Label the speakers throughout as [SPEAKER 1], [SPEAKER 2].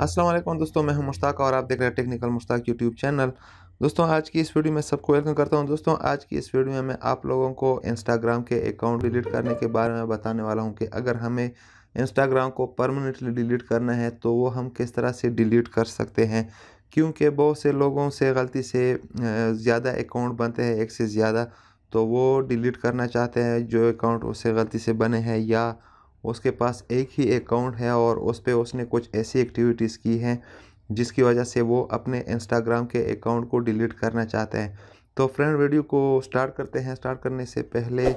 [SPEAKER 1] असलम दोस्तों मैं हूं मुश्ताक और आप देख रहे हैं टेक्निकल मुश्ताक यूट्यूब चैनल दोस्तों आज की इस वीडियो में सबको वेलकम करता हूं दोस्तों आज की इस वीडियो में मैं आप लोगों को इंस्टाग्राम के अकाउंट डिलीट करने के बारे में बताने वाला हूँ कि अगर हमें इंस्टाग्राम को परमानेंटली डिलीट करना है तो वो हम किस तरह से डिलीट कर सकते हैं क्योंकि बहुत से लोगों से गलती से ज़्यादा अकाउंट बनते हैं एक से ज़्यादा तो वो डिलीट करना चाहते हैं जो अकाउंट उससे गलती से बने हैं या उसके पास एक ही अकाउंट है और उस पर उसने कुछ ऐसी एक्टिविटीज़ की हैं जिसकी वजह से वो अपने इंस्टाग्राम के अकाउंट को डिलीट करना चाहते हैं तो फ्रेंड वीडियो को स्टार्ट करते हैं स्टार्ट करने से पहले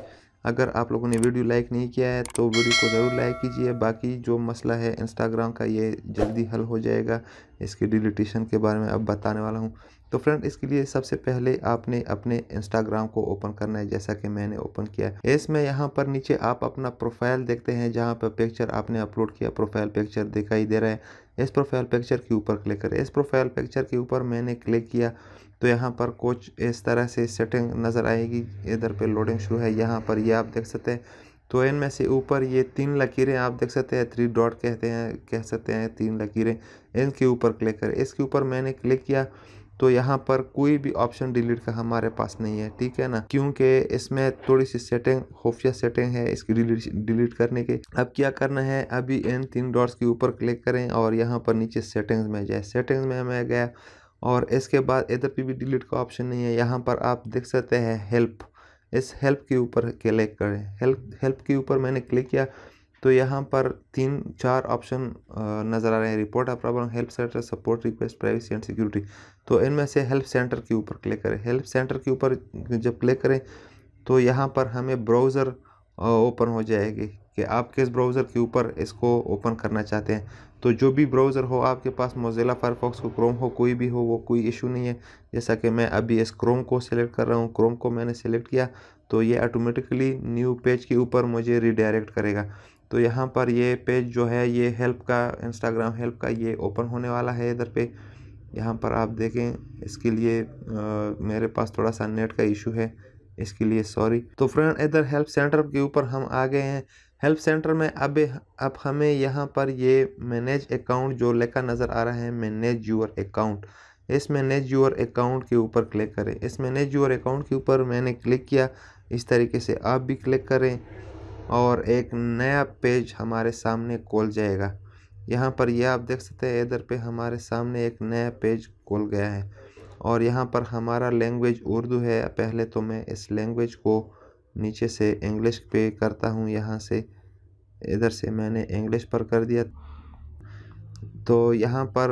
[SPEAKER 1] अगर आप लोगों ने वीडियो लाइक नहीं किया है तो वीडियो को ज़रूर लाइक कीजिए बाकी जो मसला है इंस्टाग्राम का ये जल्दी हल हो जाएगा इसके डिलीटेशन के बारे में अब बताने वाला हूँ तो फ्रेंड इसके लिए सबसे पहले आपने अपने इंस्टाग्राम को ओपन करना है जैसा कि मैंने ओपन किया है इसमें यहाँ पर नीचे आप अपना प्रोफाइल देखते हैं जहाँ पर पिक्चर आपने अपलोड किया प्रोफाइल पिक्चर दिखाई दे रहा है इस प्रोफाइल पिक्चर के ऊपर क्लिक करें इस प्रोफाइल पिक्चर के ऊपर मैंने क्लिक किया तो यहाँ पर कुछ इस तरह से सेटिंग नज़र आएगी इधर पे लोडिंग शुरू है यहाँ पर ये आप देख सकते हैं तो इनमें से ऊपर ये तीन लकीरें आप देख सकते हैं थ्री डॉट कहते हैं कह सकते हैं तीन लकीरें इनके ऊपर क्लिक करें इसके ऊपर मैंने क्लिक किया तो यहाँ पर कोई भी ऑप्शन डिलीट का हमारे पास नहीं है ठीक है ना क्योंकि इसमें थोड़ी सी सेटिंग खुफिया सेटिंग है इसकी डिलीट डिलीट करने के अब क्या करना है अभी इन तीन डॉट्स के ऊपर क्लिक करें और यहाँ पर नीचे सेटिंग्स में जाए सेटिंग्स में हमें गया और इसके बाद इधर पे भी डिलीट का ऑप्शन नहीं है यहाँ पर आप देख सकते हैं हेल्प इस हेल्प के ऊपर क्लिक करें हेल्प हेल्प के ऊपर मैंने क्लिक किया तो यहाँ पर तीन चार ऑप्शन नज़र आ रहे हैं report a problem help centre support request privacy and security तो इनमें से हेल्प सेंटर के ऊपर क्लिक करें हेल्प सेंटर के ऊपर जब क्लिक करें तो यहाँ पर हमें ब्राउज़र ओपन हो जाएगी कि आप किस ब्राउज़र के ऊपर इसको ओपन करना चाहते हैं तो जो भी ब्राउज़र हो आपके पास मोजिला फायरफॉक्स को क्रोम हो कोई भी हो वो कोई इशू नहीं है जैसा कि मैं अभी इस क्रोम को सिलेक्ट कर रहा हूँ क्रोम को मैंने सेलेक्ट किया तो ये ऑटोमेटिकली न्यू पेज के ऊपर मुझे रिडायरेक्ट करेगा तो यहाँ पर ये पेज जो है ये हेल्प का इंस्टाग्राम हेल्प का ये ओपन होने वाला है इधर पे यहाँ पर आप देखें इसके लिए आ, मेरे पास थोड़ा सा नेट का इशू है इसके लिए सॉरी तो फ्रेंड इधर हेल्प सेंटर के ऊपर हम आ गए हैं हेल्प सेंटर में अब अब हमें यहाँ पर ये मैनेज अकाउंट जो लेकर नज़र आ रहा है मैनेज योर अकाउंट इस मैनेज योर अकाउंट के ऊपर क्लिक करें इस मैनेज योर अकाउंट के ऊपर मैंने क्लिक किया इस तरीके से आप भी क्लिक करें और एक नया पेज हमारे सामने खोल जाएगा यहाँ पर यह आप देख सकते हैं इधर पे हमारे सामने एक नया पेज खोल गया है और यहाँ पर हमारा लैंग्वेज उर्दू है पहले तो मैं इस लैंग्वेज को नीचे से इंग्लिश पे करता हूँ यहाँ से इधर से मैंने इंग्लिश पर कर दिया तो यहाँ पर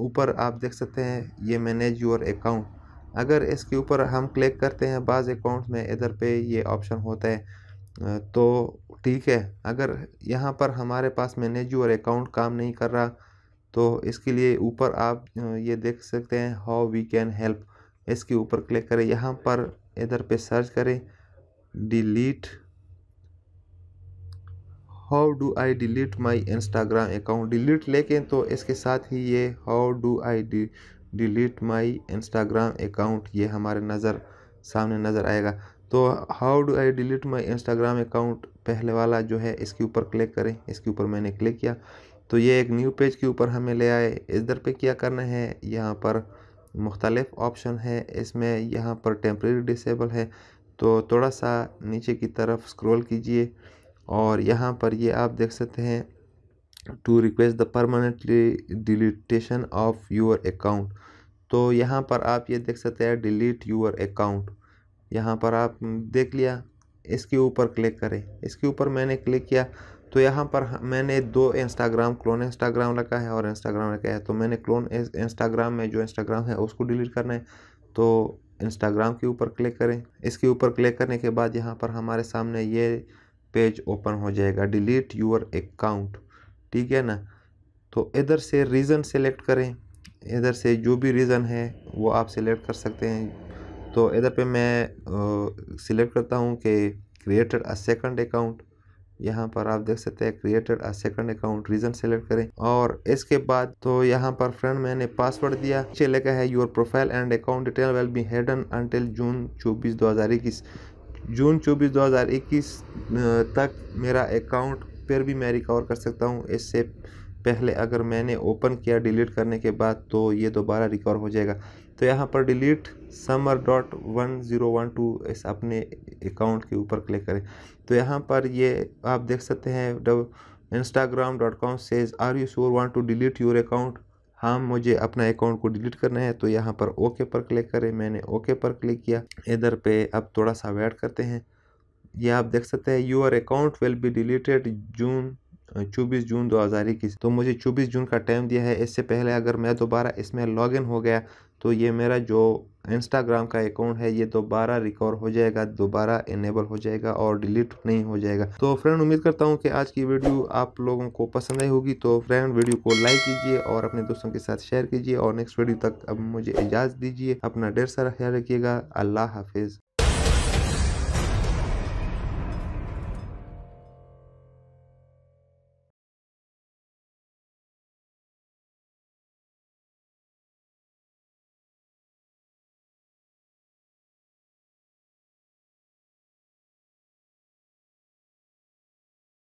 [SPEAKER 1] ऊपर आप देख सकते हैं ये मैनेज योर अकाउंट अगर इसके ऊपर हम क्लिक करते हैं बाज़ अकाउंट में इधर पे ये ऑप्शन होता है तो ठीक है अगर यहाँ पर हमारे पास मैनेज और अकाउंट काम नहीं कर रहा तो इसके लिए ऊपर आप ये देख सकते हैं हाउ वी कैन हेल्प इसके ऊपर क्लिक करें यहाँ पर इधर पे सर्च करें delete how do I delete my Instagram account delete लेके तो इसके साथ ही ये how do I delete my Instagram account ये हमारे नज़र सामने नज़र आएगा तो how do I delete my Instagram account पहले वाला जो है इसके ऊपर क्लिक करें इसके ऊपर मैंने क्लिक किया तो ये एक न्यू पेज के ऊपर हमें ले आए इधर पे क्या करना है यहाँ पर मुख्तलिफ ऑप्शन है इसमें यहाँ पर टेम्प्रेरी डिसेबल है तो थोड़ा सा नीचे की तरफ स्क्रॉल कीजिए और यहाँ पर ये आप देख सकते हैं to request the permanently deletion of your account तो यहाँ पर आप ये देख सकते हैं डिलीट योर अकाउंट यहाँ पर आप देख लिया इसके ऊपर क्लिक करें इसके ऊपर मैंने क्लिक किया तो यहाँ पर मैंने दो इंस्टाग्राम क्लोन इंस्टाग्राम रखा है और इंस्टाग्राम रखा है तो मैंने क्लोन इंस्टाग्राम में जो इंस्टाग्राम है उसको डिलीट करना है तो इंस्टाग्राम के ऊपर क्लिक करें इसके ऊपर क्लिक करने के बाद यहाँ पर हमारे सामने ये पेज ओपन हो जाएगा डिलीट यूर अकाउंट ठीक है ना तो इधर से रीज़न सेलेक्ट करें इधर से जो भी रीज़न है वो आप सिलेक्ट कर सकते हैं तो इधर पे मैं सिलेक्ट करता हूँ कि क्रिएटेड अ सेकंड अकाउंट यहाँ पर आप देख सकते हैं created a second account reason select करें और इसके बाद तो यहाँ पर फ्रेंड मैंने पासवर्ड दिया चले का है your profile and account detail will be hidden until June चौबीस दो हज़ार इक्कीस जून चौबीस दो हज़ार इक्कीस तक मेरा अकाउंट फिर भी मैं रिकवर कर सकता हूँ इससे पहले अगर मैंने ओपन किया डिलीट करने के बाद तो ये दोबारा रिकवर हो जाएगा तो यहाँ पर delete summer dot one zero one two इस अपने अकाउंट के ऊपर क्लिक करें तो यहाँ पर ये आप देख सकते हैं डब Instagram dot com says are you sure want to delete your account हाँ मुझे अपना अकाउंट को डिलीट करना है तो यहाँ पर ओके पर क्लिक करें मैंने ओके पर क्लिक किया इधर पे अब थोड़ा सा वेट करते हैं ये आप देख सकते हैं your account will be deleted June चौबीस जून दो हज़ार इक्कीस तो मुझे चौबीस जून का टाइम दिया है इससे पहले अगर मैं दोबारा इसमें लॉगिन हो गया तो ये मेरा जो इंस्टाग्राम का अकाउंट है ये दोबारा रिकवर हो जाएगा दोबारा इनेबल हो जाएगा और डिलीट नहीं हो जाएगा तो फ्रेंड उम्मीद करता हूँ कि आज की वीडियो आप लोगों को पसंद आई होगी तो फ्रेंड वीडियो को लाइक कीजिए और अपने दोस्तों के साथ शेयर कीजिए और नेक्स्ट वीडियो तक अब मुझे इजाज़त दीजिए अपना डेढ़ सारा ख्याल रखिएगा अल्लाह हाफिज़